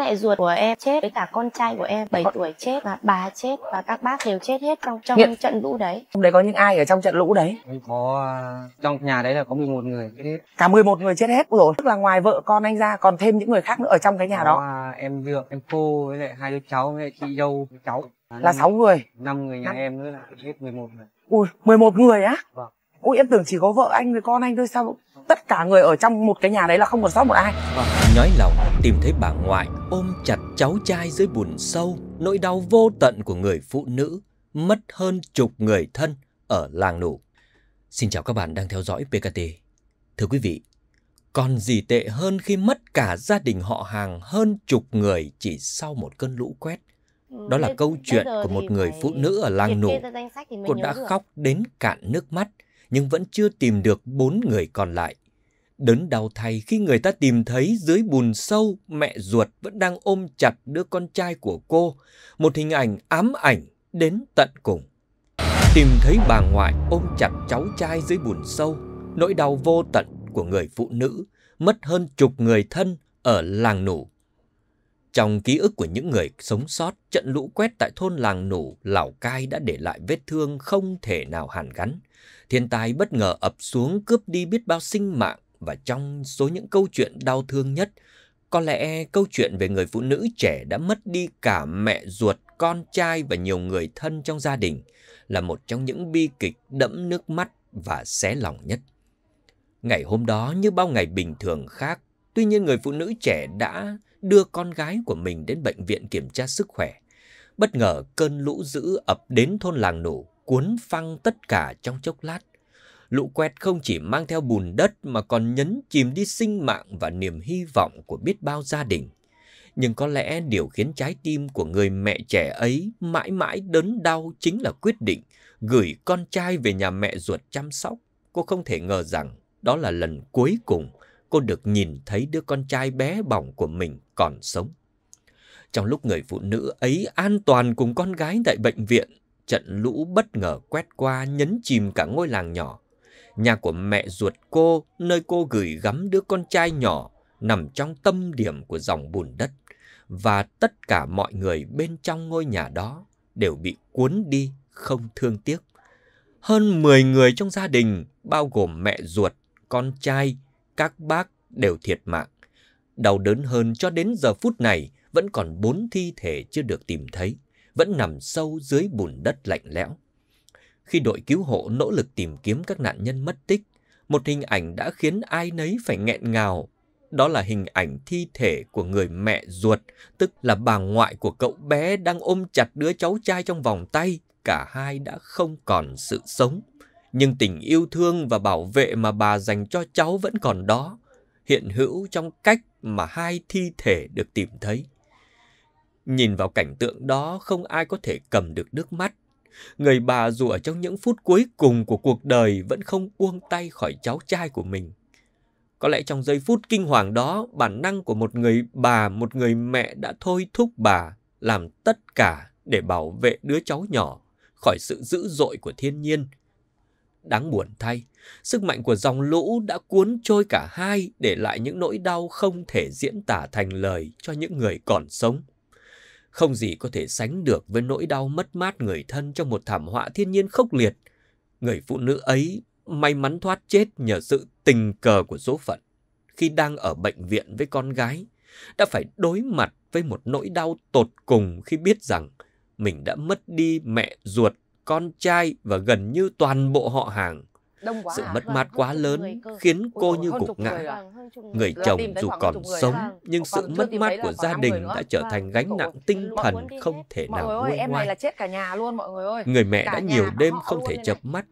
mẹ ruột của em chết với cả con trai của em 7 tuổi chết và bà chết và các bác đều chết hết trong trong Nghiện. trận lũ đấy hôm đấy có những ai ở trong trận lũ đấy có ờ, trong nhà đấy là có 11 người chết hết cả 11 người chết hết rồi tức là ngoài vợ con anh ra còn thêm những người khác nữa ở trong cái nhà có đó ờ, em dượng em cô với lại hai đứa cháu với lại chị dâu cháu là sáu người năm người nhà năm. em nữa là hết 11 người ui 11 người á vâng ôi em tưởng chỉ có vợ anh với con anh thôi sao tất cả người ở trong một cái nhà đấy là không còn sót một ai vâng. nhói lòng tìm thấy bà ngoại ôm chặt cháu trai dưới bùn sâu nỗi đau vô tận của người phụ nữ mất hơn chục người thân ở làng nủ xin chào các bạn đang theo dõi pkt thưa quý vị còn gì tệ hơn khi mất cả gia đình họ hàng hơn chục người chỉ sau một cơn lũ quét ừ, đó là câu chuyện của một người phụ nữ ở làng nủ cô đã khóc đến cạn nước mắt nhưng vẫn chưa tìm được bốn người còn lại. Đớn đau thay khi người ta tìm thấy dưới bùn sâu mẹ ruột vẫn đang ôm chặt đứa con trai của cô, một hình ảnh ám ảnh đến tận cùng. Tìm thấy bà ngoại ôm chặt cháu trai dưới bùn sâu, nỗi đau vô tận của người phụ nữ mất hơn chục người thân ở làng nủ trong ký ức của những người sống sót, trận lũ quét tại thôn làng Nủ, Lào Cai đã để lại vết thương không thể nào hàn gắn. Thiên tai bất ngờ ập xuống cướp đi biết bao sinh mạng và trong số những câu chuyện đau thương nhất, có lẽ câu chuyện về người phụ nữ trẻ đã mất đi cả mẹ ruột, con trai và nhiều người thân trong gia đình là một trong những bi kịch đẫm nước mắt và xé lòng nhất. Ngày hôm đó như bao ngày bình thường khác, tuy nhiên người phụ nữ trẻ đã đưa con gái của mình đến bệnh viện kiểm tra sức khỏe. Bất ngờ cơn lũ dữ ập đến thôn làng nổ, cuốn phăng tất cả trong chốc lát. Lũ quét không chỉ mang theo bùn đất mà còn nhấn chìm đi sinh mạng và niềm hy vọng của biết bao gia đình. Nhưng có lẽ điều khiến trái tim của người mẹ trẻ ấy mãi mãi đớn đau chính là quyết định gửi con trai về nhà mẹ ruột chăm sóc. Cô không thể ngờ rằng đó là lần cuối cùng cô được nhìn thấy đứa con trai bé bỏng của mình còn sống. Trong lúc người phụ nữ ấy an toàn cùng con gái tại bệnh viện, trận lũ bất ngờ quét qua nhấn chìm cả ngôi làng nhỏ. Nhà của mẹ ruột cô, nơi cô gửi gắm đứa con trai nhỏ, nằm trong tâm điểm của dòng bùn đất. Và tất cả mọi người bên trong ngôi nhà đó đều bị cuốn đi không thương tiếc. Hơn 10 người trong gia đình, bao gồm mẹ ruột, con trai, các bác đều thiệt mạng. Đau đớn hơn cho đến giờ phút này vẫn còn bốn thi thể chưa được tìm thấy, vẫn nằm sâu dưới bùn đất lạnh lẽo. Khi đội cứu hộ nỗ lực tìm kiếm các nạn nhân mất tích, một hình ảnh đã khiến ai nấy phải nghẹn ngào. Đó là hình ảnh thi thể của người mẹ ruột, tức là bà ngoại của cậu bé đang ôm chặt đứa cháu trai trong vòng tay. Cả hai đã không còn sự sống nhưng tình yêu thương và bảo vệ mà bà dành cho cháu vẫn còn đó, hiện hữu trong cách mà hai thi thể được tìm thấy. Nhìn vào cảnh tượng đó không ai có thể cầm được nước mắt. Người bà dù ở trong những phút cuối cùng của cuộc đời vẫn không buông tay khỏi cháu trai của mình. Có lẽ trong giây phút kinh hoàng đó, bản năng của một người bà, một người mẹ đã thôi thúc bà làm tất cả để bảo vệ đứa cháu nhỏ khỏi sự dữ dội của thiên nhiên – Đáng buồn thay, sức mạnh của dòng lũ đã cuốn trôi cả hai để lại những nỗi đau không thể diễn tả thành lời cho những người còn sống. Không gì có thể sánh được với nỗi đau mất mát người thân trong một thảm họa thiên nhiên khốc liệt. Người phụ nữ ấy may mắn thoát chết nhờ sự tình cờ của số phận. Khi đang ở bệnh viện với con gái, đã phải đối mặt với một nỗi đau tột cùng khi biết rằng mình đã mất đi mẹ ruột con trai và gần như toàn bộ họ hàng. Sự à? mất vâng, mát quá lớn khiến cô như gục ngã. Người vâng, vâng, chồng dù còn sống, nhưng sự mất mát của gia đình đã trở thành gánh nặng tinh thần không thể nào nguôi ngoai. Người mẹ đã nhiều đêm không thể chập mắt.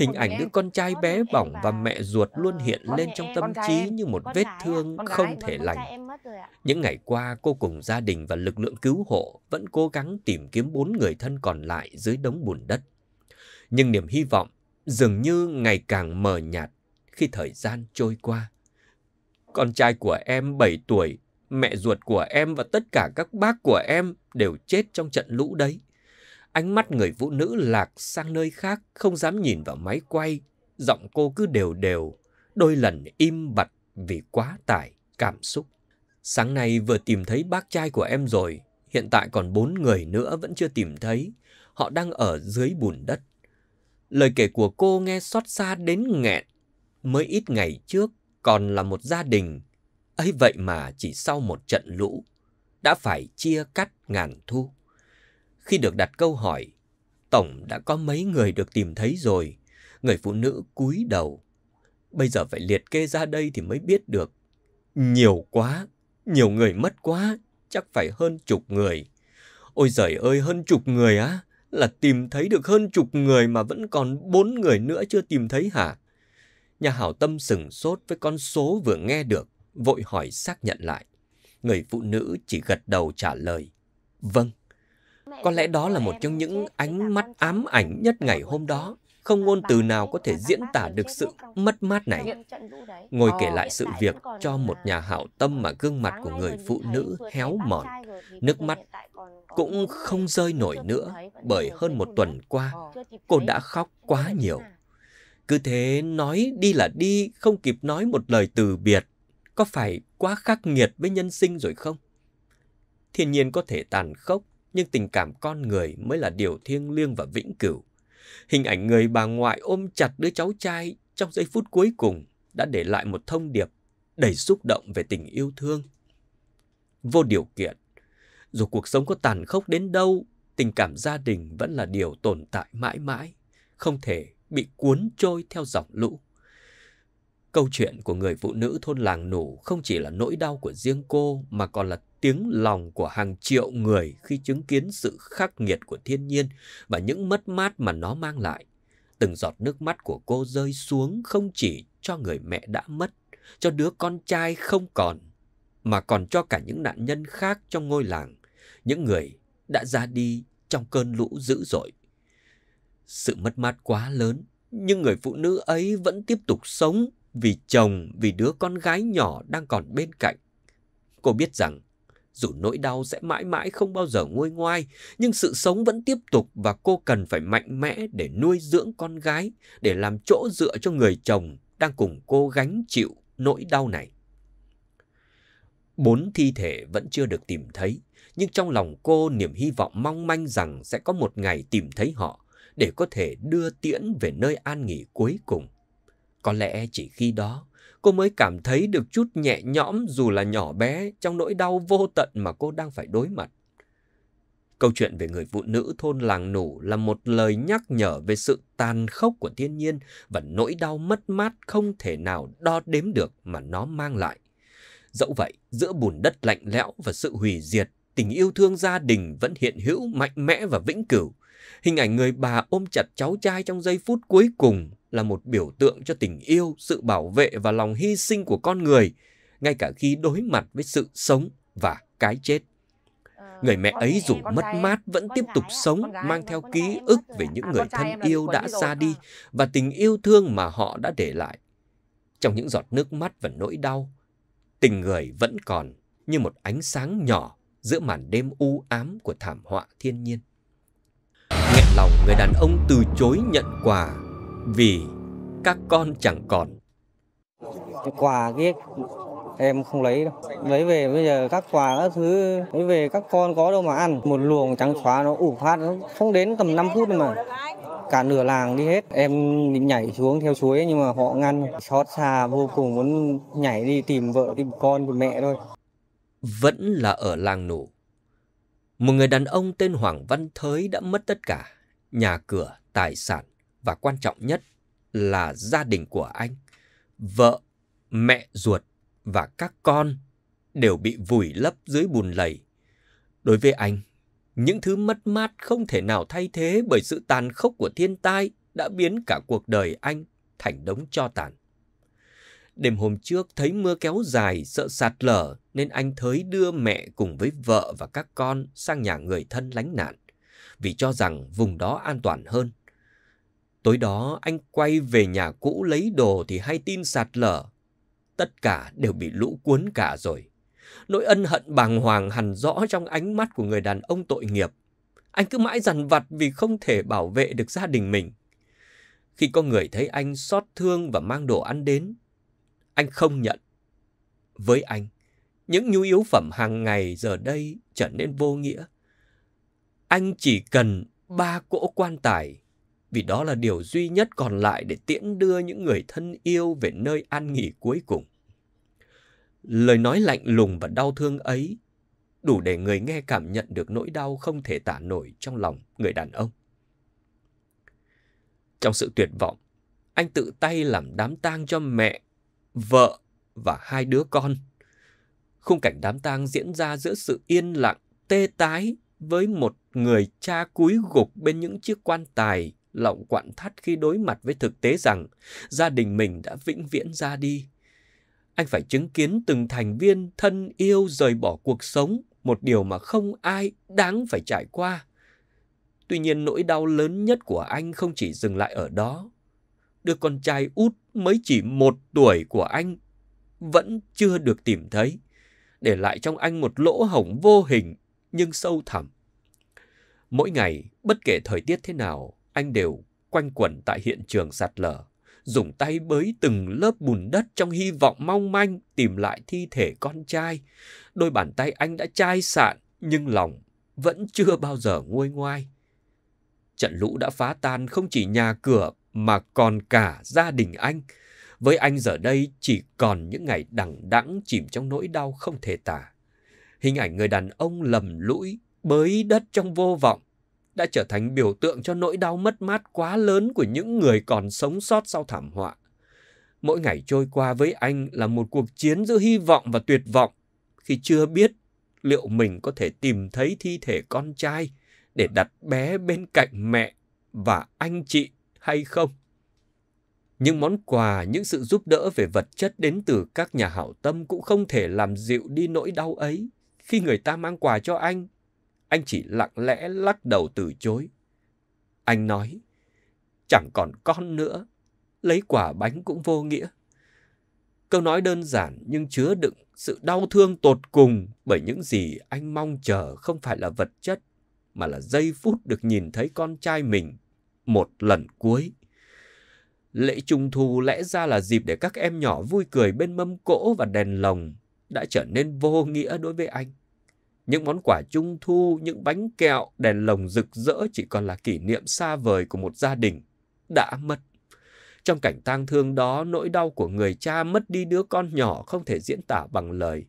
Hình ảnh đứa con trai bé bỏng và mẹ ruột ờ, luôn hiện lên trong tâm trí như một vết thương không thể lành. Những ngày qua, cô cùng gia đình và lực lượng cứu hộ vẫn cố gắng tìm kiếm bốn người thân còn lại dưới đống bùn đất. Nhưng niềm hy vọng dường như ngày càng mờ nhạt khi thời gian trôi qua. Con trai của em 7 tuổi, mẹ ruột của em và tất cả các bác của em đều chết trong trận lũ đấy. Ánh mắt người phụ nữ lạc sang nơi khác, không dám nhìn vào máy quay. Giọng cô cứ đều đều, đôi lần im bặt vì quá tải, cảm xúc. Sáng nay vừa tìm thấy bác trai của em rồi, hiện tại còn bốn người nữa vẫn chưa tìm thấy. Họ đang ở dưới bùn đất. Lời kể của cô nghe xót xa đến nghẹn. Mới ít ngày trước còn là một gia đình. ấy vậy mà chỉ sau một trận lũ đã phải chia cắt ngàn thu. Khi được đặt câu hỏi, tổng đã có mấy người được tìm thấy rồi. Người phụ nữ cúi đầu. Bây giờ phải liệt kê ra đây thì mới biết được. Nhiều quá, nhiều người mất quá, chắc phải hơn chục người. Ôi giời ơi, hơn chục người á là tìm thấy được hơn chục người mà vẫn còn bốn người nữa chưa tìm thấy hả? Nhà hảo tâm sừng sốt với con số vừa nghe được, vội hỏi xác nhận lại. Người phụ nữ chỉ gật đầu trả lời. Vâng. Có lẽ đó là một trong những ánh mắt ám ảnh nhất ngày hôm đó. Không ngôn từ nào có thể diễn tả được sự mất mát này. Ngồi kể lại sự việc cho một nhà hảo tâm mà gương mặt của người phụ nữ héo mòn, nước mắt cũng không rơi nổi nữa bởi hơn một tuần qua cô đã khóc quá nhiều. Cứ thế nói đi là đi, không kịp nói một lời từ biệt. Có phải quá khắc nghiệt với nhân sinh rồi không? Thiên nhiên có thể tàn khốc, nhưng tình cảm con người mới là điều thiêng liêng và vĩnh cửu. Hình ảnh người bà ngoại ôm chặt đứa cháu trai trong giây phút cuối cùng đã để lại một thông điệp đầy xúc động về tình yêu thương. Vô điều kiện, dù cuộc sống có tàn khốc đến đâu, tình cảm gia đình vẫn là điều tồn tại mãi mãi, không thể bị cuốn trôi theo dòng lũ. Câu chuyện của người phụ nữ thôn làng nổ không chỉ là nỗi đau của riêng cô mà còn là tiếng lòng của hàng triệu người khi chứng kiến sự khắc nghiệt của thiên nhiên và những mất mát mà nó mang lại. Từng giọt nước mắt của cô rơi xuống không chỉ cho người mẹ đã mất, cho đứa con trai không còn, mà còn cho cả những nạn nhân khác trong ngôi làng, những người đã ra đi trong cơn lũ dữ dội. Sự mất mát quá lớn, nhưng người phụ nữ ấy vẫn tiếp tục sống vì chồng, vì đứa con gái nhỏ đang còn bên cạnh. Cô biết rằng dù nỗi đau sẽ mãi mãi không bao giờ nguôi ngoai, nhưng sự sống vẫn tiếp tục và cô cần phải mạnh mẽ để nuôi dưỡng con gái, để làm chỗ dựa cho người chồng đang cùng cô gánh chịu nỗi đau này. Bốn thi thể vẫn chưa được tìm thấy, nhưng trong lòng cô niềm hy vọng mong manh rằng sẽ có một ngày tìm thấy họ để có thể đưa tiễn về nơi an nghỉ cuối cùng. Có lẽ chỉ khi đó cô mới cảm thấy được chút nhẹ nhõm dù là nhỏ bé trong nỗi đau vô tận mà cô đang phải đối mặt. Câu chuyện về người phụ nữ thôn làng nủ là một lời nhắc nhở về sự tàn khốc của thiên nhiên và nỗi đau mất mát không thể nào đo đếm được mà nó mang lại. Dẫu vậy, giữa bùn đất lạnh lẽo và sự hủy diệt, tình yêu thương gia đình vẫn hiện hữu mạnh mẽ và vĩnh cửu. Hình ảnh người bà ôm chặt cháu trai trong giây phút cuối cùng là một biểu tượng cho tình yêu, sự bảo vệ và lòng hy sinh của con người, ngay cả khi đối mặt với sự sống và cái chết. Ờ, người mẹ ấy dù mất mát vẫn tiếp tục sống, mang theo ký ức về những à, người thân yêu đã xa đi và tình yêu thương mà họ đã để lại. Trong những giọt nước mắt và nỗi đau, tình người vẫn còn như một ánh sáng nhỏ giữa màn đêm u ám của thảm họa thiên nhiên lòng người đàn ông từ chối nhận quà vì các con chẳng còn. Quà kia em không lấy đâu. Lấy về bây giờ các quà các thứ, lấy về các con có đâu mà ăn. Một luồng trắng xóa nó ủ phát, nó không đến tầm 5 phút mà. Cả nửa làng đi hết. Em định nhảy xuống theo suối nhưng mà họ ngăn. Xót xa vô cùng muốn nhảy đi tìm vợ, tìm con, tìm mẹ thôi. Vẫn là ở làng nụ. Một người đàn ông tên Hoàng Văn Thới đã mất tất cả nhà cửa, tài sản và quan trọng nhất là gia đình của anh, vợ, mẹ ruột và các con đều bị vùi lấp dưới bùn lầy. Đối với anh, những thứ mất mát không thể nào thay thế bởi sự tàn khốc của thiên tai đã biến cả cuộc đời anh thành đống cho tàn. Đêm hôm trước thấy mưa kéo dài, sợ sạt lở nên anh thới đưa mẹ cùng với vợ và các con sang nhà người thân lánh nạn vì cho rằng vùng đó an toàn hơn. Tối đó anh quay về nhà cũ lấy đồ thì hay tin sạt lở. Tất cả đều bị lũ cuốn cả rồi. Nỗi ân hận bàng hoàng hẳn rõ trong ánh mắt của người đàn ông tội nghiệp. Anh cứ mãi dằn vặt vì không thể bảo vệ được gia đình mình. Khi có người thấy anh xót thương và mang đồ ăn đến, anh không nhận. Với anh, những nhu yếu phẩm hàng ngày giờ đây trở nên vô nghĩa. Anh chỉ cần ừ. ba cỗ quan tài, vì đó là điều duy nhất còn lại để tiễn đưa những người thân yêu về nơi an nghỉ cuối cùng. Lời nói lạnh lùng và đau thương ấy đủ để người nghe cảm nhận được nỗi đau không thể tả nổi trong lòng người đàn ông. Trong sự tuyệt vọng, anh tự tay làm đám tang cho mẹ, vợ và hai đứa con. Khung cảnh đám tang diễn ra giữa sự yên lặng, tê tái với một người cha cúi gục bên những chiếc quan tài lọng quặn thắt khi đối mặt với thực tế rằng gia đình mình đã vĩnh viễn ra đi. Anh phải chứng kiến từng thành viên thân yêu rời bỏ cuộc sống, một điều mà không ai đáng phải trải qua. Tuy nhiên nỗi đau lớn nhất của anh không chỉ dừng lại ở đó. Đứa con trai út mới chỉ một tuổi của anh vẫn chưa được tìm thấy, để lại trong anh một lỗ hổng vô hình nhưng sâu thẳm. Mỗi ngày, bất kể thời tiết thế nào, anh đều quanh quẩn tại hiện trường sạt lở, dùng tay bới từng lớp bùn đất trong hy vọng mong manh tìm lại thi thể con trai. Đôi bàn tay anh đã chai sạn, nhưng lòng vẫn chưa bao giờ nguôi ngoai. Trận lũ đã phá tan không chỉ nhà cửa mà còn cả gia đình anh. Với anh giờ đây chỉ còn những ngày đằng đẵng chìm trong nỗi đau không thể tả. Hình ảnh người đàn ông lầm lũi, bới đất trong vô vọng đã trở thành biểu tượng cho nỗi đau mất mát quá lớn của những người còn sống sót sau thảm họa. Mỗi ngày trôi qua với anh là một cuộc chiến giữa hy vọng và tuyệt vọng khi chưa biết liệu mình có thể tìm thấy thi thể con trai để đặt bé bên cạnh mẹ và anh chị hay không. Những món quà, những sự giúp đỡ về vật chất đến từ các nhà hảo tâm cũng không thể làm dịu đi nỗi đau ấy. Khi người ta mang quà cho anh, anh chỉ lặng lẽ lắc đầu từ chối. Anh nói, chẳng còn con nữa, lấy quả bánh cũng vô nghĩa. Câu nói đơn giản nhưng chứa đựng sự đau thương tột cùng bởi những gì anh mong chờ không phải là vật chất, mà là giây phút được nhìn thấy con trai mình một lần cuối. Lễ Trung Thu lẽ ra là dịp để các em nhỏ vui cười bên mâm cỗ và đèn lồng đã trở nên vô nghĩa đối với anh. Những món quà trung thu, những bánh kẹo, đèn lồng rực rỡ chỉ còn là kỷ niệm xa vời của một gia đình đã mất. Trong cảnh tang thương đó, nỗi đau của người cha mất đi đứa con nhỏ không thể diễn tả bằng lời.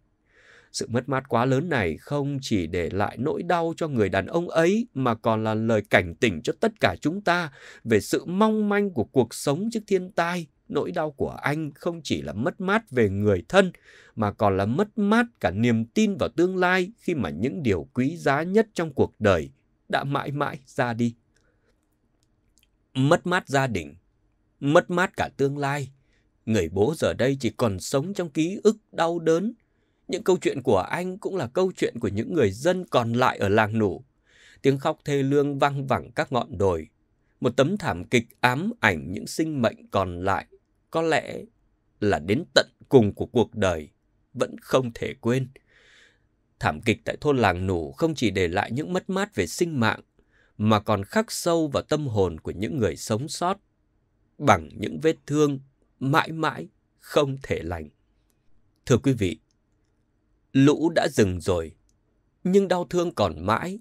Sự mất mát quá lớn này không chỉ để lại nỗi đau cho người đàn ông ấy mà còn là lời cảnh tỉnh cho tất cả chúng ta về sự mong manh của cuộc sống trước thiên tai, nỗi đau của anh không chỉ là mất mát về người thân mà còn là mất mát cả niềm tin vào tương lai khi mà những điều quý giá nhất trong cuộc đời đã mãi mãi ra đi. Mất mát gia đình, mất mát cả tương lai. Người bố giờ đây chỉ còn sống trong ký ức đau đớn. Những câu chuyện của anh cũng là câu chuyện của những người dân còn lại ở làng nủ. Tiếng khóc thê lương vang vẳng các ngọn đồi, một tấm thảm kịch ám ảnh những sinh mệnh còn lại có lẽ là đến tận cùng của cuộc đời vẫn không thể quên. Thảm kịch tại thôn làng nủ không chỉ để lại những mất mát về sinh mạng, mà còn khắc sâu vào tâm hồn của những người sống sót bằng những vết thương mãi mãi không thể lành. Thưa quý vị, lũ đã dừng rồi, nhưng đau thương còn mãi.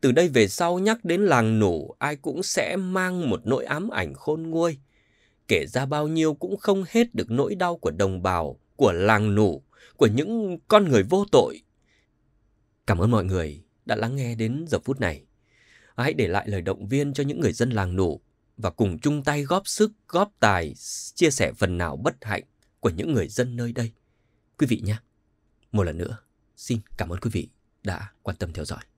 Từ đây về sau nhắc đến làng nủ ai cũng sẽ mang một nỗi ám ảnh khôn nguôi kể ra bao nhiêu cũng không hết được nỗi đau của đồng bào, của làng nủ, của những con người vô tội. Cảm ơn mọi người đã lắng nghe đến giờ phút này. Hãy để lại lời động viên cho những người dân làng nủ và cùng chung tay góp sức, góp tài, chia sẻ phần nào bất hạnh của những người dân nơi đây. Quý vị nhé. Một lần nữa, xin cảm ơn quý vị đã quan tâm theo dõi.